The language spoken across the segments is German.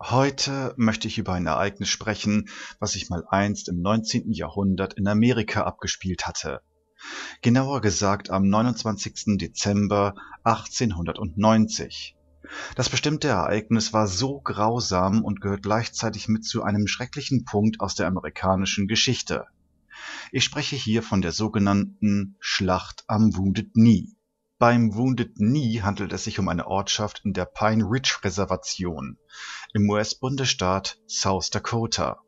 Heute möchte ich über ein Ereignis sprechen, was sich mal einst im 19. Jahrhundert in Amerika abgespielt hatte. Genauer gesagt am 29. Dezember 1890. Das bestimmte Ereignis war so grausam und gehört gleichzeitig mit zu einem schrecklichen Punkt aus der amerikanischen Geschichte. Ich spreche hier von der sogenannten Schlacht am Wounded Knee. Beim Wounded Knee handelt es sich um eine Ortschaft in der Pine Ridge Reservation im US-Bundesstaat South Dakota,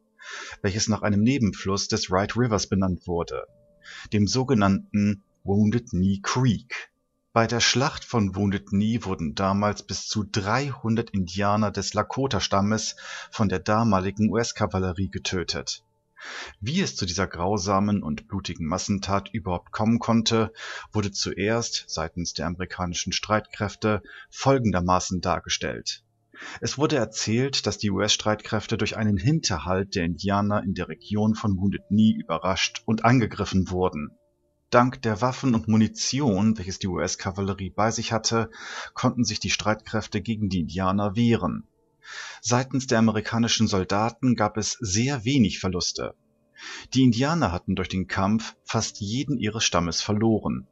welches nach einem Nebenfluss des Wright Rivers benannt wurde, dem sogenannten Wounded Knee Creek. Bei der Schlacht von Wounded Knee wurden damals bis zu 300 Indianer des Lakota-Stammes von der damaligen US-Kavallerie getötet wie es zu dieser grausamen und blutigen Massentat überhaupt kommen konnte, wurde zuerst seitens der amerikanischen Streitkräfte folgendermaßen dargestellt. Es wurde erzählt, dass die US-Streitkräfte durch einen Hinterhalt der Indianer in der Region von Wounded Knee überrascht und angegriffen wurden. Dank der Waffen und Munition, welches die US-Kavallerie bei sich hatte, konnten sich die Streitkräfte gegen die Indianer wehren Seitens der amerikanischen Soldaten gab es sehr wenig Verluste. Die Indianer hatten durch den Kampf fast jeden ihres Stammes verloren.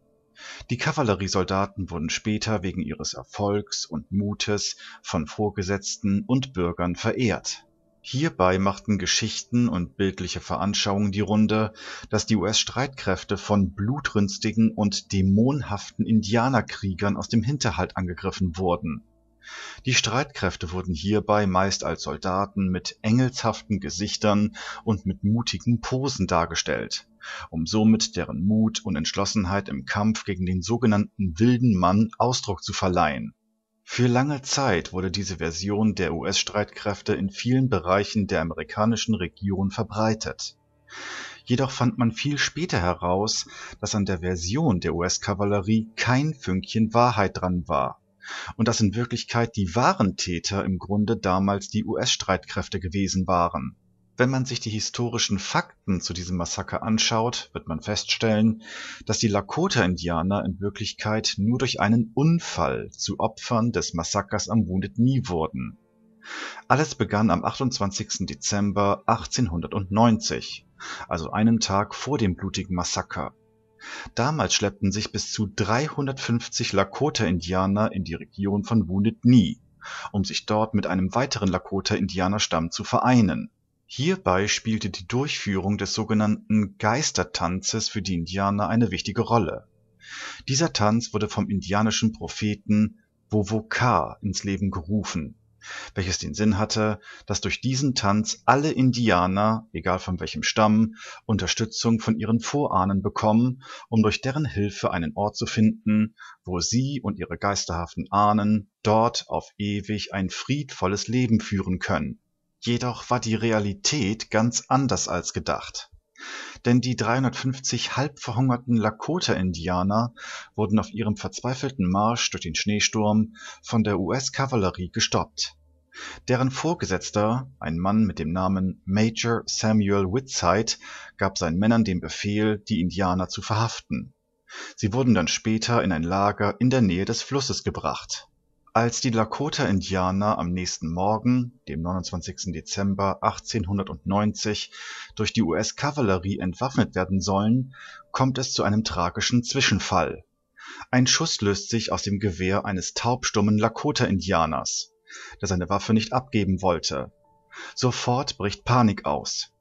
Die Kavalleriesoldaten wurden später wegen ihres Erfolgs und Mutes von Vorgesetzten und Bürgern verehrt. Hierbei machten Geschichten und bildliche Veranschauungen die Runde, dass die US-Streitkräfte von blutrünstigen und dämonhaften Indianerkriegern aus dem Hinterhalt angegriffen wurden die Streitkräfte wurden hierbei meist als Soldaten mit engelshaften Gesichtern und mit mutigen Posen dargestellt, um somit deren Mut und Entschlossenheit im Kampf gegen den sogenannten Wilden Mann Ausdruck zu verleihen. Für lange Zeit wurde diese Version der US-Streitkräfte in vielen Bereichen der amerikanischen Region verbreitet. Jedoch fand man viel später heraus, dass an der Version der US-Kavallerie kein Fünkchen Wahrheit dran war und dass in Wirklichkeit die wahren Täter im Grunde damals die US-Streitkräfte gewesen waren. Wenn man sich die historischen Fakten zu diesem Massaker anschaut, wird man feststellen, dass die Lakota-Indianer in Wirklichkeit nur durch einen Unfall zu Opfern des Massakers am Wounded Knee wurden. Alles begann am 28. Dezember 1890, also einen Tag vor dem blutigen Massaker. Damals schleppten sich bis zu 350 Lakota-Indianer in die Region von Wounded Knee, um sich dort mit einem weiteren Lakota-Indianerstamm zu vereinen. Hierbei spielte die Durchführung des sogenannten Geistertanzes für die Indianer eine wichtige Rolle. Dieser Tanz wurde vom indianischen Propheten Wovoka ins Leben gerufen welches den Sinn hatte, dass durch diesen Tanz alle Indianer, egal von welchem Stamm, Unterstützung von ihren Vorahnen bekommen, um durch deren Hilfe einen Ort zu finden, wo sie und ihre geisterhaften Ahnen dort auf ewig ein friedvolles Leben führen können. Jedoch war die Realität ganz anders als gedacht denn die 350 halb verhungerten Lakota-Indianer wurden auf ihrem verzweifelten Marsch durch den Schneesturm von der US-Kavallerie gestoppt. Deren Vorgesetzter, ein Mann mit dem Namen Major Samuel Whitside, gab seinen Männern den Befehl, die Indianer zu verhaften. Sie wurden dann später in ein Lager in der Nähe des Flusses gebracht. Als die Lakota-Indianer am nächsten Morgen, dem 29. Dezember 1890, durch die US-Kavallerie entwaffnet werden sollen, kommt es zu einem tragischen Zwischenfall. Ein Schuss löst sich aus dem Gewehr eines taubstummen Lakota-Indianers der seine Waffe nicht abgeben wollte. Sofort bricht Panik aus.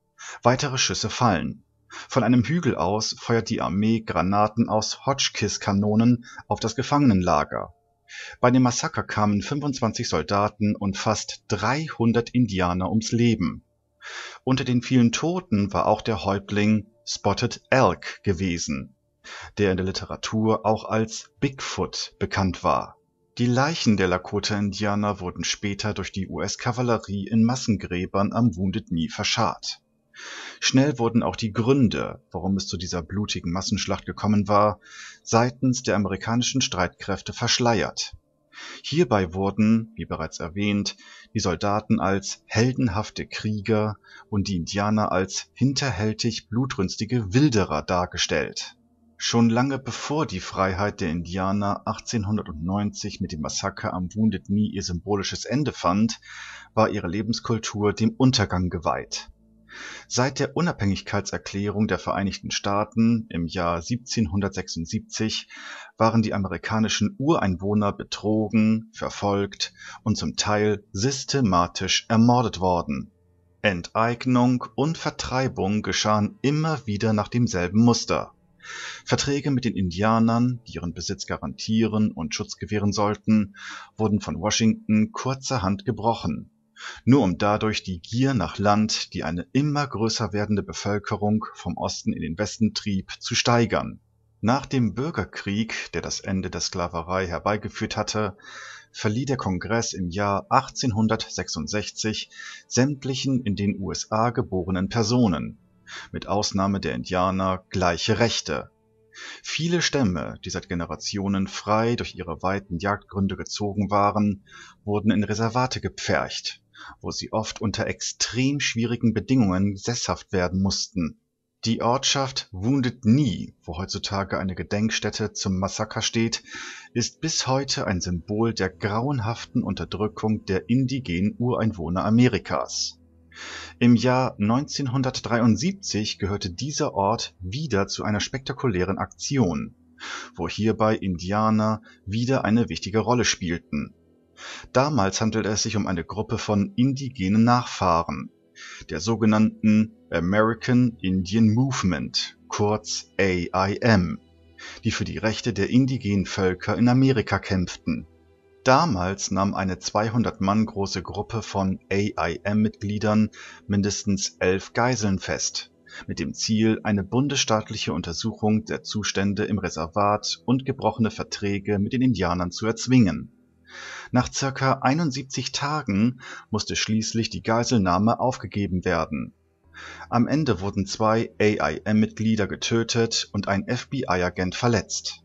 Weitere Schüsse fallen. Von einem Hügel aus feuert die Armee Granaten aus Hotchkiss-Kanonen auf das Gefangenenlager. Bei dem Massaker kamen 25 Soldaten und fast 300 Indianer ums Leben. Unter den vielen Toten war auch der Häuptling Spotted Elk gewesen, der in der Literatur auch als Bigfoot bekannt war. Die Leichen der Lakota-Indianer wurden später durch die US-Kavallerie in Massengräbern am Wounded Knee verscharrt. Schnell wurden auch die Gründe, warum es zu dieser blutigen Massenschlacht gekommen war, seitens der amerikanischen Streitkräfte verschleiert. Hierbei wurden, wie bereits erwähnt, die Soldaten als heldenhafte Krieger und die Indianer als hinterhältig blutrünstige Wilderer dargestellt Schon lange bevor die Freiheit der Indianer 1890 mit dem Massaker am Wounded Knee ihr symbolisches Ende fand, war ihre Lebenskultur dem Untergang geweiht. Seit der Unabhängigkeitserklärung der Vereinigten Staaten im Jahr 1776 waren die amerikanischen Ureinwohner betrogen, verfolgt und zum Teil systematisch ermordet worden. Enteignung und Vertreibung geschahen immer wieder nach demselben Muster Verträge mit den Indianern, die ihren Besitz garantieren und Schutz gewähren sollten, wurden von Washington kurzerhand gebrochen, nur um dadurch die Gier nach Land, die eine immer größer werdende Bevölkerung vom Osten in den Westen trieb, zu steigern. Nach dem Bürgerkrieg, der das Ende der Sklaverei herbeigeführt hatte, verlieh der Kongress im Jahr 1866 sämtlichen in den USA geborenen Personen mit Ausnahme der Indianer, gleiche Rechte. Viele Stämme, die seit Generationen frei durch ihre weiten Jagdgründe gezogen waren, wurden in Reservate gepfercht, wo sie oft unter extrem schwierigen Bedingungen sesshaft werden mussten. Die Ortschaft Wounded Knee, wo heutzutage eine Gedenkstätte zum Massaker steht, ist bis heute ein Symbol der grauenhaften Unterdrückung der indigenen Ureinwohner Amerikas. Im Jahr 1973 gehörte dieser Ort wieder zu einer spektakulären Aktion, wo hierbei Indianer wieder eine wichtige Rolle spielten. Damals handelte es sich um eine Gruppe von indigenen Nachfahren der sogenannten American Indian Movement, kurz AIM, die für die Rechte der indigenen Völker in Amerika kämpften Damals nahm eine 200 Mann große Gruppe von AIM-Mitgliedern mindestens elf Geiseln fest, mit dem Ziel, eine bundesstaatliche Untersuchung der Zustände im Reservat und gebrochene Verträge mit den Indianern zu erzwingen. Nach circa 71 Tagen musste schließlich die Geiselnahme aufgegeben werden. Am Ende wurden zwei AIM-Mitglieder getötet und ein FBI-Agent verletzt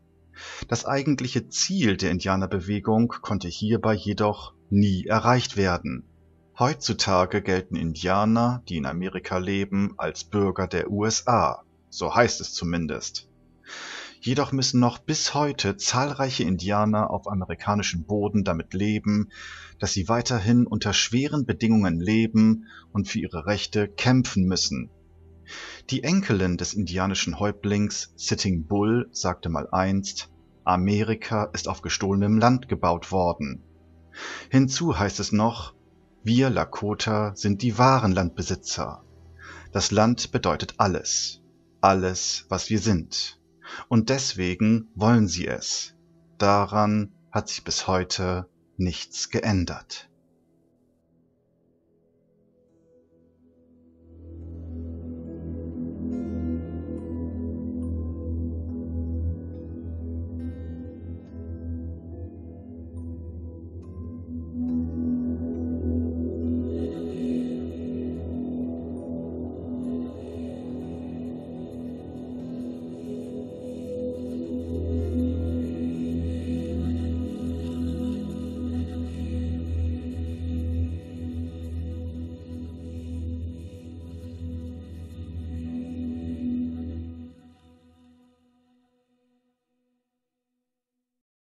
das eigentliche Ziel der Indianerbewegung konnte hierbei jedoch nie erreicht werden. Heutzutage gelten Indianer, die in Amerika leben, als Bürger der USA, so heißt es zumindest. Jedoch müssen noch bis heute zahlreiche Indianer auf amerikanischem Boden damit leben, dass sie weiterhin unter schweren Bedingungen leben und für ihre Rechte kämpfen müssen die Enkelin des indianischen Häuptlings Sitting Bull sagte mal einst: „Amerika ist auf gestohlenem Land gebaut worden“. Hinzu heißt es noch: „Wir Lakota sind die wahren Landbesitzer. Das Land bedeutet alles. Alles, was wir sind. Und deswegen wollen sie es. Daran hat sich bis heute nichts geändert.